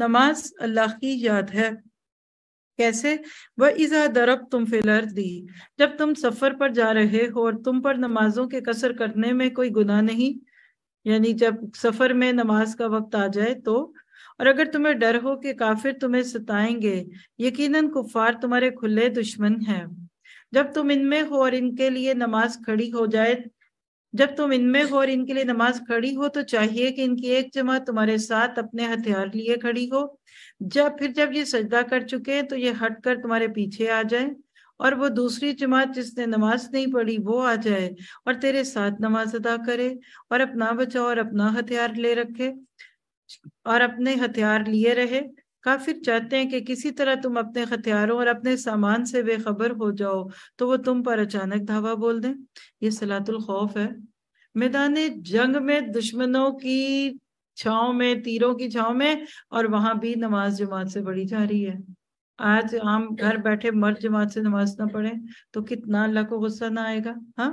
नमाज अल्लाह की याद है कैसे वह इजा दरब तुम फिलर दी जब तुम सफर पर जा रहे हो और तुम पर नमाजों के कसर करने में कोई गुना नहीं यानी जब सफर में नमाज का वक्त आ जाए तो और अगर तुम्हें डर हो कि काफिर तुम्हें सताएंगे यकीनन कुफार तुम्हारे खुले दुश्मन हैं जब तुम इनमें हो और इनके लिए नमाज खड़ी हो जाए जब तुम इनमें हो और इनके लिए नमाज खड़ी हो तो चाहिए कि इनकी एक जमात तुम्हारे साथ अपने हथियार लिए खड़ी हो जब फिर जब ये सजदा कर चुके हैं तो ये हट कर तुम्हारे पीछे आ जाए और वो दूसरी जमात जिसने नमाज नहीं पढ़ी वो आ जाए और तेरे साथ नमाज अदा करे और अपना बचाओ और अपना हथियार ले रखे और अपने हथियार लिए रहे काफिर चाहते हैं कि किसी तरह तुम अपने हथियारों और अपने सामान से बेखबर हो जाओ तो वो तुम पर अचानक धावा बोल दें ये सलातुल खौफ है मैदान जंग में दुश्मनों की छाव में तीरों की छाव में और वहां भी नमाज जमात से बढ़ी जा रही है आज हम घर बैठे मर्द जमात से नमाज ना पढ़े तो कितना अल्लाह को गुस्सा ना आएगा हाँ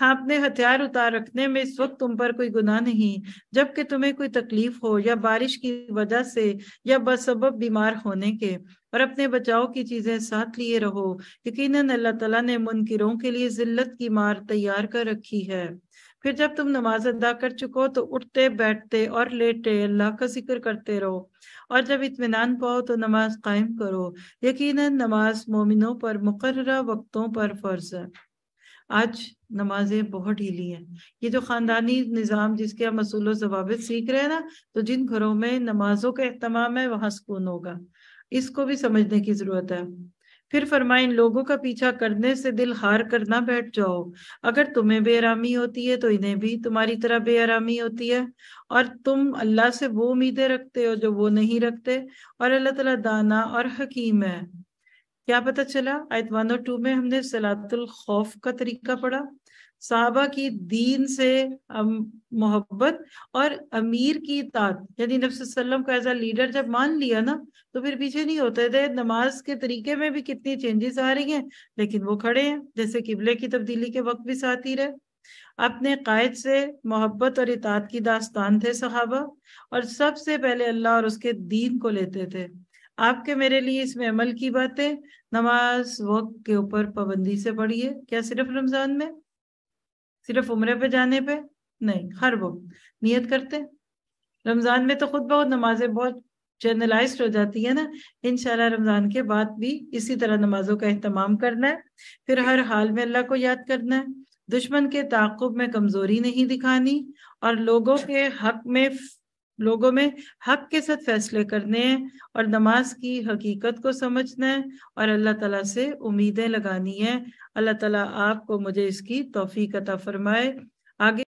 हाँ अपने हथियार उतार रखने में इस वक्त तुम पर कोई गुनाह नहीं जबकि तुम्हें कोई तकलीफ हो या बारिश की वजह से या बसब बीमार होने के और अपने बचाव की चीजें साथ लिए रहो यकीन अल्लाह तला ने मुनकरों के लिए जिल्लत की मार तैयार कर रखी है फिर जब तुम नमाज अदा कर चुको तो उठते बैठते और लेटे अल्लाह का जिक्र करते रहो और जब इतमान पाओ तो नमाज कायम करो यकीनन नमाज मोमिनों पर मुकर्रा वक्तों पर फर्ज है आज नमाजें बहुत ढीली हैं ये जो ख़ानदानी निज़ाम जिसके हम असूल जवाब सीख रहे हैं ना तो जिन घरों में नमाजों का अहतमाम है वहां सुकून होगा इसको भी समझने की ज़रूरत है फिर फरमाए इन लोगों का पीछा करने से दिल हार कर ना बैठ जाओ अगर तुम्हें बेआरामी होती है तो इन्हें भी तुम्हारी तरह बेआरामी होती है और तुम अल्लाह से वो उम्मीदें रखते हो जो वो नहीं रखते और अल्लाह तला दाना और हकीम है क्या पता चला आयत वन और टू में हमने सलातुल खौफ का तरीका पढ़ा साहबा की दीन से मोहब्बत और अमीर की तात यानी नफ्सम को एज अ लीडर जब मान लिया ना तो फिर पीछे नहीं होते थे नमाज के तरीके में भी कितनी चेंजेस आ रही हैं लेकिन वो खड़े हैं जैसे किबले की तब्दीली के वक्त भी साथ ही रहे अपने कायद से मोहब्बत और इतात की दास्तान थे सहाबा और सबसे पहले अल्लाह और उसके दीन को लेते थे आपके मेरे लिए इसमें अमल की बातें नमाज वक्त के ऊपर पाबंदी से पढ़िए क्या सिर्फ रमजान में सिर्फ उम्र पे जाने पे नहीं हर वक्त नियत करते रमजान में तो खुद बहुत नमाजें बहुत जर्नलाइज हो जाती है ना इनशाला रमजान के बाद भी इसी तरह नमाजों का अहतमाम करना है फिर हर हाल में अल्लाह को याद करना है दुश्मन के ताकुब में कमजोरी नहीं दिखानी और लोगों के हक में लोगों में हक के साथ फैसले करने हैं और नमाज की हकीकत को समझना है और अल्लाह ताला से उम्मीदें लगानी है अल्लाह ताला आपको मुझे इसकी तोफ़ी कता फरमाए आगे